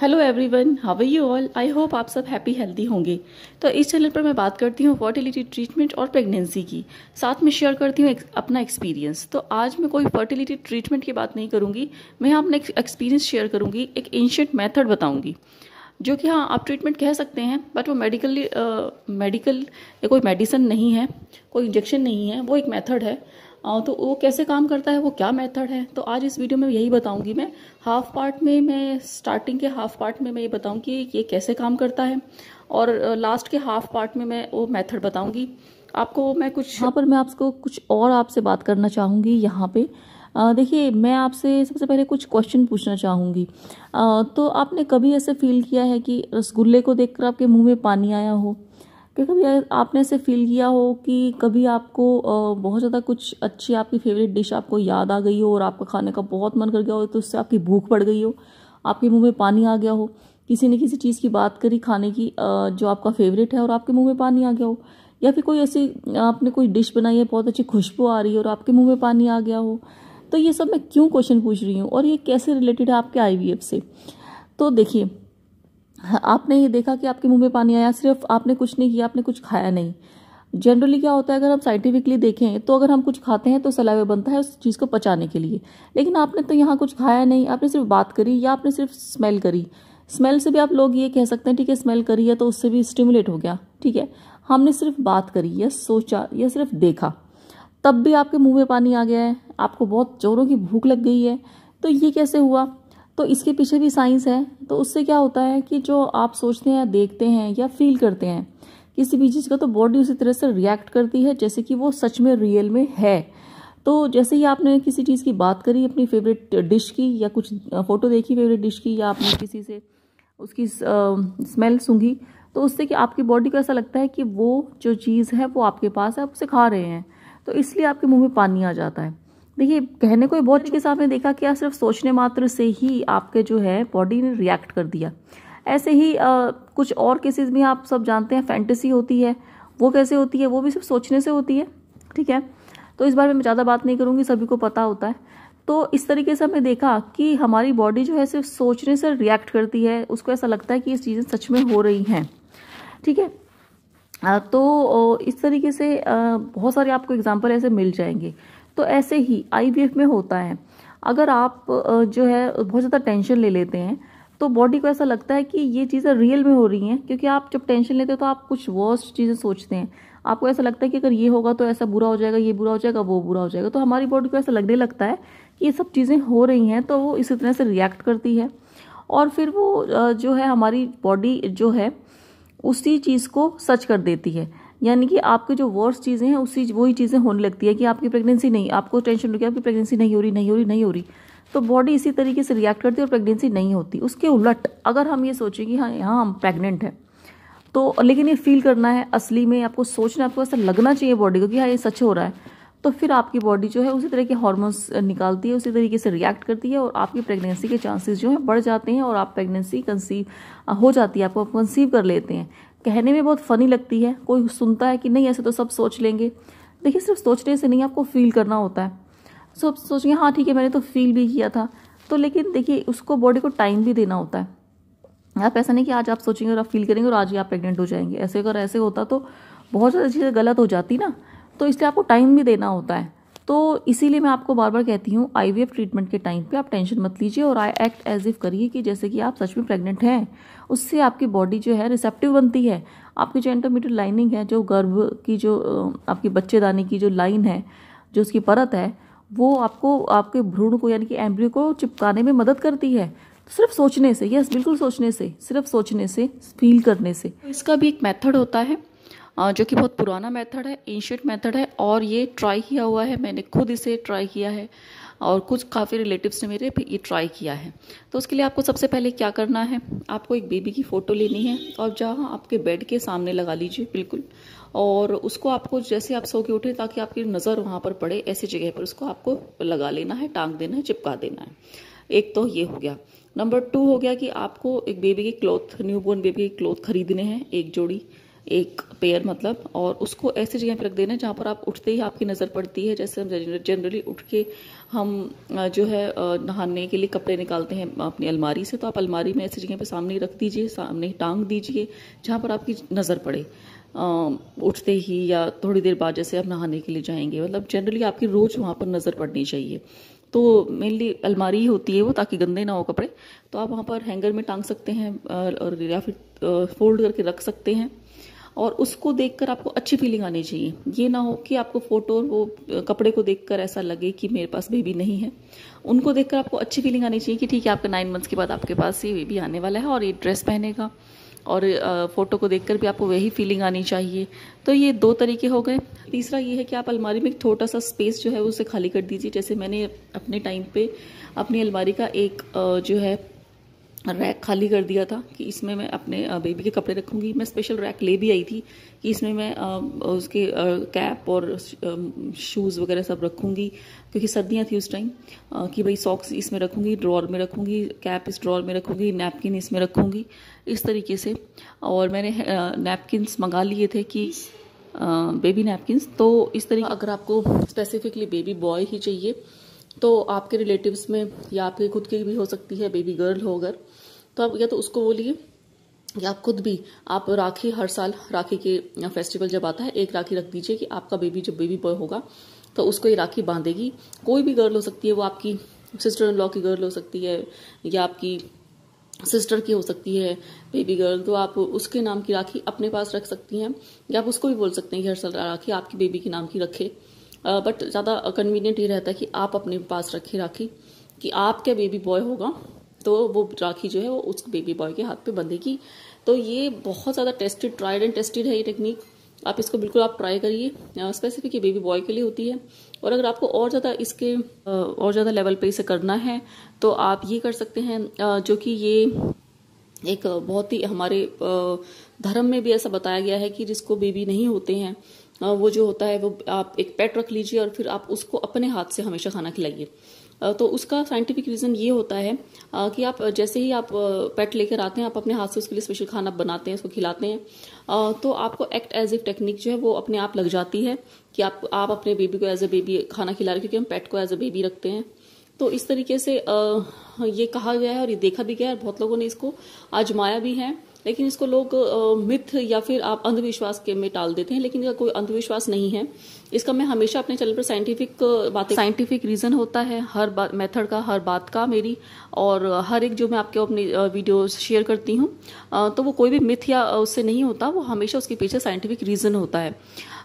hello everyone how are you all I hope आप सब happy healthy होंगे तो इस चैनल पर मैं बात करती हूँ फर्टिलिटी ट्रीटमेंट और प्रेगनेंसी की साथ में शेयर करती हूँ अपना एक्सपीरियंस तो आज मैं कोई फर्टिलिटी ट्रीटमेंट की बात नहीं करूँगी मैं अपना एक्सपीरियंस शेयर करूँगी एक एंशंट मैथड बताऊँगी जो कि हाँ आप ट्रीटमेंट कह सकते हैं बट वो मेडिकली मेडिकल या कोई मेडिसन नहीं है कोई इंजेक्शन नहीं है वो एक मैथड है तो वो कैसे काम करता है वो क्या मेथड है तो आज इस वीडियो में यही बताऊंगी मैं हाफ पार्ट में मैं स्टार्टिंग के हाफ पार्ट में मैं ये बताऊंगी कि ये कैसे काम करता है और लास्ट के हाफ पार्ट में मैं वो मेथड बताऊंगी आपको मैं कुछ यहाँ पर मैं आपको कुछ और आपसे बात करना चाहूँगी यहाँ पर देखिए मैं आपसे सबसे पहले कुछ क्वेश्चन पूछना चाहूँगी तो आपने कभी ऐसे फील किया है कि रसगुल्ले को देख आपके मुँह में पानी आया हो क्या कभी आपने ऐसे फील किया हो कि कभी आपको बहुत ज़्यादा कुछ अच्छी आपकी फेवरेट डिश आपको याद आ गई हो और आपका खाने का बहुत मन कर गया हो तो उससे आपकी भूख पड़ गई हो आपके मुंह में पानी आ गया हो किसी ने किसी चीज़ की बात करी खाने की जो आपका फेवरेट है और आपके मुंह में पानी आ गया हो या फिर कोई ऐसी आपने कोई डिश बनाई है बहुत अच्छी खुशबू आ रही है और आपके मुंह में पानी आ गया हो तो ये सब मैं क्यों क्वेश्चन पूछ रही हूँ और ये कैसे रिलेटेड है आपके आई से तो देखिए आपने ये देखा कि आपके मुंह में पानी आया सिर्फ आपने कुछ नहीं किया आपने कुछ खाया नहीं जनरली क्या होता है अगर हम साइंटिफिकली देखें तो अगर हम कुछ खाते हैं तो सलावे बनता है उस चीज़ को पचाने के लिए लेकिन आपने तो यहाँ कुछ खाया नहीं आपने सिर्फ बात करी या आपने सिर्फ स्मेल करी स्मेल से भी आप लोग ये कह सकते हैं ठीक है स्मेल करी है तो उससे भी स्टिमुलेट हो गया ठीक है हमने सिर्फ बात करी या सोचा या सिर्फ देखा तब भी आपके मुंह में पानी आ गया है आपको बहुत जोरों की भूख लग गई है तो ये कैसे हुआ तो इसके पीछे भी साइंस है तो उससे क्या होता है कि जो आप सोचते हैं देखते हैं या फील करते हैं किसी भी चीज़ का तो बॉडी उसी तरह से रिएक्ट करती है जैसे कि वो सच में रियल में है तो जैसे ही आपने किसी चीज़ की बात करी अपनी फेवरेट डिश की या कुछ फ़ोटो देखी फेवरेट डिश की या आपने किसी से उसकी स्मेल सूंघी तो उससे कि आपकी बॉडी को ऐसा लगता है कि वो जो चीज़ है वो आपके पास है आप उसे खा रहे हैं तो इसलिए आपके मुंह में पानी आ जाता है देखिए कहने को बहुत चीज़ आपने देखा कि सिर्फ सोचने मात्र से ही आपके जो है बॉडी ने रिएक्ट कर दिया ऐसे ही आ, कुछ और केसेस भी आप सब जानते हैं फैंटेसी होती है वो कैसे होती है वो भी सिर्फ सोचने से होती है ठीक है तो इस बारे में ज़्यादा बात नहीं करूँगी सभी को पता होता है तो इस तरीके से हमने देखा कि हमारी बॉडी जो है सिर्फ सोचने से रिएक्ट करती है उसको ऐसा लगता है कि ये चीज़ें सच में हो रही हैं ठीक है तो इस तरीके से बहुत सारे आपको एग्जाम्पल ऐसे मिल जाएंगे तो ऐसे ही आई में होता है अगर आप जो है बहुत ज़्यादा टेंशन ले लेते हैं तो बॉडी को ऐसा लगता है कि ये चीज़ें रियल में हो रही हैं क्योंकि आप जब टेंशन लेते हो तो आप कुछ वर्स्ट चीज़ें सोचते हैं आपको ऐसा लगता है कि अगर ये होगा तो ऐसा बुरा हो जाएगा ये बुरा हो जाएगा वो बुरा हो जाएगा तो हमारी बॉडी को ऐसा लगने लगता है कि ये सब चीज़ें हो रही हैं तो वो इसी तरह से रिएक्ट करती है और फिर वो जो है हमारी बॉडी जो है उसी चीज़ को सच कर देती है यानी कि आपके जो वर्स्ट चीज़ें हैं उसी वही चीज़ें होने लगती है कि आपकी प्रेगनेंसी नहीं आपको टेंशन रुकी आपकी प्रेगनेंसी नहीं हो रही नहीं हो रही नहीं हो रही तो बॉडी इसी तरीके से रिएक्ट करती है और प्रेगनेंसी नहीं होती उसके उलट अगर हम ये सोचें कि हाँ यहाँ हम प्रेगनेंट हैं तो लेकिन ये फील करना है असली में आपको सोचना आपको ऐसा लगना चाहिए बॉडी को कि हाँ ये सच हो रहा है तो फिर आपकी बॉडी जो है उसी तरह के हार्मोन्स निकालती है उसी तरीके से रिएक्ट करती है और आपकी प्रेगनेंसी के चांसेस जो हैं बढ़ जाते हैं और आप प्रेगनेंसी कंसीव हो जाती है आपको कंसीव कर लेते हैं कहने में बहुत फ़नी लगती है कोई सुनता है कि नहीं ऐसे तो सब सोच लेंगे देखिए सिर्फ सोचने से नहीं आपको फील करना होता है सो तो सोचेंगे हाँ ठीक है मैंने तो फील भी किया था तो लेकिन देखिए उसको बॉडी को टाइम भी देना होता है आप ऐसा नहीं कि आज आप सोचेंगे और आप फील करेंगे और आज ही आप प्रेग्नेंट हो जाएंगे ऐसे अगर ऐसे होता तो बहुत ज़्यादा चीज़ें गलत हो जाती ना तो इसलिए आपको टाइम भी देना होता है तो इसीलिए मैं आपको बार बार कहती हूँ आई ट्रीटमेंट के टाइम पे आप टेंशन मत लीजिए और आई एक्ट एज इफ़ करिए कि जैसे कि आप सच में प्रेग्नेंट हैं उससे आपकी बॉडी जो है रिसेप्टिव बनती है आपकी जो एंटोमीटर लाइनिंग है जो गर्भ की जो आपकी बच्चेदानी की जो लाइन है जो उसकी परत है वो आपको आपके भ्रूण को यानी कि एम्ब्रियो को चिपकाने में मदद करती है सिर्फ सोचने से यस बिल्कुल सोचने से सिर्फ सोचने से फील करने से तो इसका भी एक मेथड होता है जो कि बहुत पुराना मेथड है एंशियट मेथड है और ये ट्राई किया हुआ है मैंने खुद इसे ट्राई किया है और कुछ काफ़ी रिलेटिव्स ने मेरे भी ये ट्राई किया है तो उसके लिए आपको सबसे पहले क्या करना है आपको एक बेबी की फ़ोटो लेनी है और जहाँ आपके बेड के सामने लगा लीजिए बिल्कुल और उसको आपको जैसे आप सो के उठे ताकि आपकी नज़र वहाँ पर पड़े ऐसी जगह पर उसको आपको लगा लेना है टांग देना है चिपका देना है एक तो ये हो गया नंबर टू हो गया कि आपको एक बेबी के क्लॉथ न्यूबॉर्न बेबी के क्लॉथ खरीदने हैं एक जोड़ी एक पेयर मतलब और उसको ऐसी जगह पर रख देना जहाँ पर आप उठते ही आपकी नज़र पड़ती है जैसे हम जनरली उठ के हम जो है नहाने के लिए कपड़े निकालते हैं अपनी अलमारी से तो आप अलमारी में ऐसी जगह पर सामने रख दीजिए सामने ही टांग दीजिए जहाँ पर आपकी नज़र पड़े उठते ही या थोड़ी देर बाद जैसे आप नहाने के लिए जाएंगे मतलब जनरली आपकी रोज़ वहाँ पर नज़र पड़नी चाहिए तो मेनली अलमारी ही होती है वो ताकि गंदे ना हो कपड़े तो आप वहाँ पर हैंगर में टांग सकते हैं और या फिर फोल्ड करके रख सकते हैं और उसको देखकर आपको अच्छी फीलिंग आनी चाहिए ये ना हो कि आपको फोटो और वो कपड़े को देखकर ऐसा लगे कि मेरे पास बेबी नहीं है उनको देखकर आपको अच्छी फीलिंग आनी चाहिए कि ठीक है आपका नाइन मंथ्स के बाद आपके पास ये बेबी आने वाला है और ये ड्रेस पहनेगा और फ़ोटो को देखकर भी आपको वही फीलिंग आनी चाहिए तो ये दो तरीके हो गए तीसरा ये है कि आप अलमारी में एक छोटा सा स्पेस जो है उसे खाली कर दीजिए जैसे मैंने अपने टाइम पे अपनी अलमारी का एक जो है रैक खाली कर दिया था कि इसमें मैं अपने बेबी के कपड़े रखूँगी मैं स्पेशल रैक ले भी आई थी कि इसमें मैं उसके कैप और शूज़ वगैरह सब रखूँगी क्योंकि सर्दियाँ थी उस टाइम कि भाई सॉक्स इसमें रखूँगी ड्रॉर में रखूँगी कैप इस ड्रॉर में रखूँगी नैपकिन इसमें रखूँगी इस तरीके से और मैंने नैपकिनस मंगा लिए थे कि बेबी नैपकिनस तो इस तरीके अगर आपको स्पेसिफिकली बेबी बॉय ही चाहिए तो आपके रिलेटिव्स में या आपके खुद की भी हो सकती है बेबी गर्ल हो अगर तो आप या तो उसको बोलिए या आप खुद भी आप राखी हर साल राखी के फेस्टिवल जब आता है एक राखी रख दीजिए कि आपका बेबी जब बेबी बॉय होगा तो उसको ये राखी बांधेगी कोई भी गर्ल हो सकती है वो आपकी सिस्टर इन लॉ की गर्ल हो सकती है या आपकी सिस्टर की हो सकती है बेबी गर्ल तो आप उसके नाम की राखी अपने पास रख सकती हैं या आप उसको भी बोल सकते हैं कि हर साल राखी आपकी बेबी के नाम की रखे बट ज़्यादा कन्वीनियंट ये रहता है कि आप अपने पास रखें राखी कि आपके बेबी बॉय होगा तो वो राखी जो है वो उस बेबी बॉय के हाथ पे बंधेगी तो ये बहुत ज़्यादा टेस्टेड ट्राइड एंड टेस्टेड है ये टेक्निक आप इसको बिल्कुल आप ट्राई करिए स्पेसिफिक ये बेबी बॉय के लिए होती है और अगर आपको और ज़्यादा इसके और ज़्यादा लेवल पे इसे करना है तो आप ये कर सकते हैं जो कि ये एक बहुत ही हमारे धर्म में भी ऐसा बताया गया है कि जिसको बेबी नहीं होते हैं वो जो होता है वो आप एक पेट रख लीजिए और फिर आप उसको अपने हाथ से हमेशा खाना खिलाइए तो उसका साइंटिफिक रीज़न ये होता है कि आप जैसे ही आप पेट लेकर आते हैं आप अपने हाथ से उसके लिए स्पेशल खाना बनाते हैं उसको खिलाते हैं तो आपको एक्ट एज ए टेक्निक जो है वो अपने आप लग जाती है कि आप आप अपने बेबी को एज अ बेबी खाना खिला रहे क्योंकि हम पेट को एज अ बेबी रखते हैं तो इस तरीके से ये कहा गया है और ये देखा भी गया है बहुत लोगों ने इसको आजमाया भी है लेकिन इसको लोग मिथ या फिर आप अंधविश्वास के में टाल देते हैं लेकिन इसका कोई अंधविश्वास नहीं है इसका मैं हमेशा अपने चैनल पर साइंटिफिक बातें साइंटिफिक रीज़न होता है हर बात मेथड का हर बात का मेरी और हर एक जो मैं आपके अपनी वीडियो शेयर करती हूँ तो वो कोई भी मिथ या उससे नहीं होता वो हमेशा उसके पीछे साइंटिफिक रीज़न होता है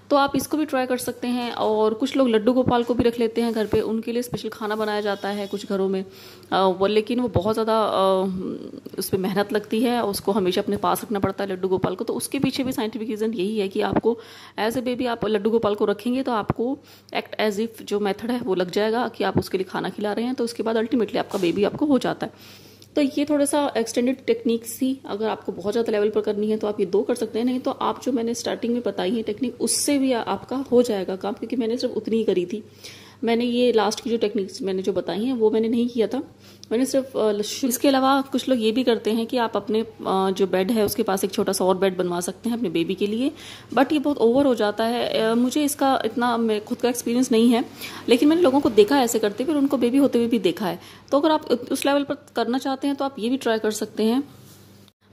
तो आप इसको भी ट्राई कर सकते हैं और कुछ लोग लड्डू गोपाल को भी रख लेते हैं घर पे उनके लिए स्पेशल खाना बनाया जाता है कुछ घरों में वो लेकिन वो बहुत ज़्यादा उस पर मेहनत लगती है उसको हमेशा अपने पास रखना पड़ता है लड्डू गोपाल को तो उसके पीछे भी साइंटिफिक रीज़न यही है कि आपको एज ए बेबी आप लड्डू गोपाल को रखेंगे तो आपको एक्ट एज इफ जो मेथड है वो लग जाएगा कि आप उसके लिए खाना खिला रहे हैं तो उसके बाद अल्टीमेटली आपका बेबी आपको हो जाता है तो ये थोड़ा सा एक्सटेंडेड टेक्निक सी अगर आपको बहुत ज़्यादा लेवल पर करनी है तो आप ये दो कर सकते हैं नहीं तो आप जो मैंने स्टार्टिंग में बताई है टेक्निक उससे भी आपका हो जाएगा काम क्योंकि मैंने सिर्फ उतनी ही करी थी मैंने ये लास्ट की जो टेक्निक्स मैंने जो बताई हैं वो मैंने नहीं किया था मैंने सिर्फ इसके अलावा कुछ लोग ये भी करते हैं कि आप अपने जो बेड है उसके पास एक छोटा सा और बेड बनवा सकते हैं अपने बेबी के लिए बट ये बहुत ओवर हो जाता है मुझे इसका इतना मैं खुद का एक्सपीरियंस नहीं है लेकिन मैंने लोगों को देखा है ऐसे करते हुए उनको बेबी होते हुए भी देखा है तो अगर आप उस लेवल पर करना चाहते हैं तो आप ये भी ट्राई कर सकते हैं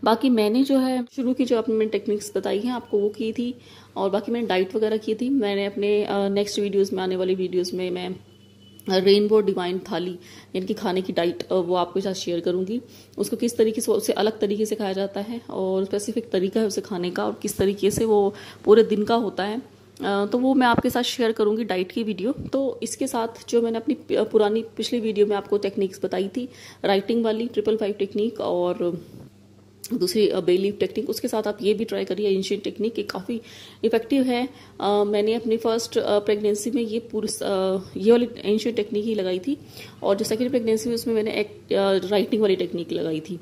बाकी मैंने जो है शुरू की जो आपने टेक्निक्स बताई हैं आपको वो की थी और बाकी मैंने डाइट वगैरह की थी मैंने अपने नेक्स्ट वीडियोज़ में आने वाली वीडियोज़ में मैं रेनबो डिवाइन थाली यानी कि खाने की डाइट वो आपके साथ शेयर करूंगी उसको किस तरीके से उसे अलग तरीके से खाया जाता है और स्पेसिफिक तरीका है उसे खाने का और किस तरीके से वो पूरे दिन का होता है तो वो मैं आपके साथ शेयर करूंगी डाइट की वीडियो तो इसके साथ जो मैंने अपनी पुरानी पिछली वीडियो में आपको टेक्निक्स बताई थी राइटिंग वाली ट्रिपल फाइव टेक्निक और दूसरी बेलीव टेक्निक उसके साथ आप ये भी ट्राई करिए एंशियन टेक्निक ये काफ़ी इफेक्टिव है आ, मैंने अपनी फर्स्ट प्रेगनेंसी में ये पूरी ये वाली एंशियन टेक्निक ही लगाई थी और जो सेकेंड प्रेगनेंसी में उसमें मैंने एक राइटिंग वाली टेक्निक लगाई थी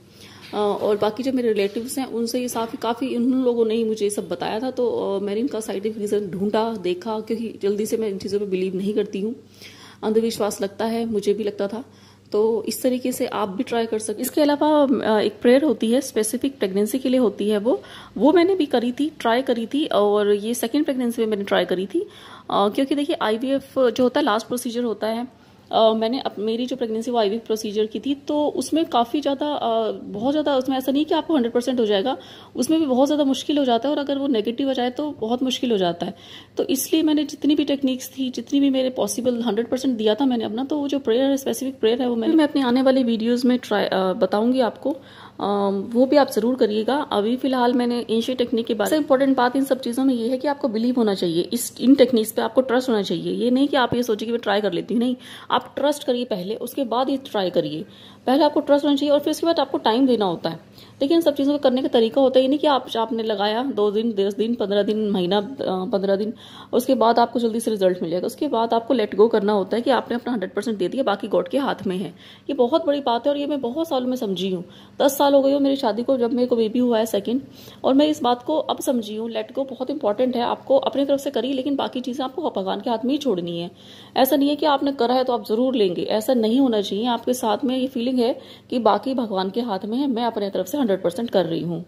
और बाकी जो मेरे रिलेटिव्स हैं उनसे ये साफ काफ़ी उन लोगों ने ही मुझे ये सब बताया था तो मैंने इनका साइंटिफिक रीज़न ढूंढा देखा क्योंकि जल्दी से मैं इन चीज़ों पर बिलीव नहीं करती हूँ अंधविश्वास लगता है मुझे भी लगता था तो इस तरीके से आप भी ट्राई कर सकते इसके अलावा एक प्रेयर होती है स्पेसिफिक प्रेगनेंसी के लिए होती है वो वो मैंने भी करी थी ट्राई करी थी और ये सेकेंड प्रेगनेंसी में मैंने ट्राई करी थी क्योंकि देखिए आईवीएफ जो होता है लास्ट प्रोसीजर होता है मैंने अप, मेरी जो प्रेगनेंसी वो आईवी प्रोसीजर की थी तो उसमें काफ़ी ज़्यादा बहुत ज़्यादा उसमें ऐसा नहीं कि आपको हंड्रेड परसेंट हो जाएगा उसमें भी बहुत ज़्यादा मुश्किल हो जाता है और अगर वो नेगेटिव आ जाए तो बहुत मुश्किल हो जाता है तो इसलिए मैंने जितनी भी टेक्निक्स थी जितनी भी मेरे पॉसिबल हंड्रेड परसेंट दिया था मैंने अपना तो वो जो प्रेयर है स्पेसिफिक प्रेयर है वो मैंने मैं अपनी आने वाली वीडियोज़ में ट्राई बताऊँगी आपको वो भी आप ज़रूर करिएगा अभी फिलहाल मैंने एंशिय टेक्निक के बारे में इम्पोर्टेंट बात इन सब चीज़ों में ये है कि आपको बिलीव होना चाहिए इस इन टेक्निक्स पे आपको ट्रस्ट होना चाहिए ये नहीं कि आप ये सोचिए कि मैं ट्राई कर लेती हूँ नहीं आप ट्रस्ट करिए पहले उसके बाद ये ट्राई करिए पहले आपको ट्रस्ट होना चाहिए और फिर उसके बाद आपको टाइम देना होता है लेकिन इन सब चीज़ों का करने का तरीका होता ही नहीं कि आप आपने लगाया दो दिन दस दिन पंद्रह दिन महीना पंद्रह दिन उसके बाद आपको जल्दी से रिजल्ट मिल जाएगा उसके बाद आपको लेट गो करना होता है कि आपने अपना हंड्रेड परसेंट दे दिया बाकी गॉड के हाथ में है ये बहुत बड़ी बात है और ये मैं बहुत सालों में समझी हूँ दस साल हो गई हो मेरी शादी को जब मेरे को बेबी हुआ है सेकेंड और मैं इस बात को अब समझी हूँ लेट गो बहुत इंपॉर्टेंट है आपको अपनी तरफ से करी लेकिन बाकी चीज़ें आपको भगवान के हाथ में ही छोड़नी है ऐसा नहीं है कि आपने करा है तो आप ज़रूर लेंगे ऐसा नहीं होना चाहिए आपके साथ में ये फीलिंग है कि बाकी भगवान के हाथ में है मैं अपने तरफ से हंड्रेड परसेंट कर रही हूँ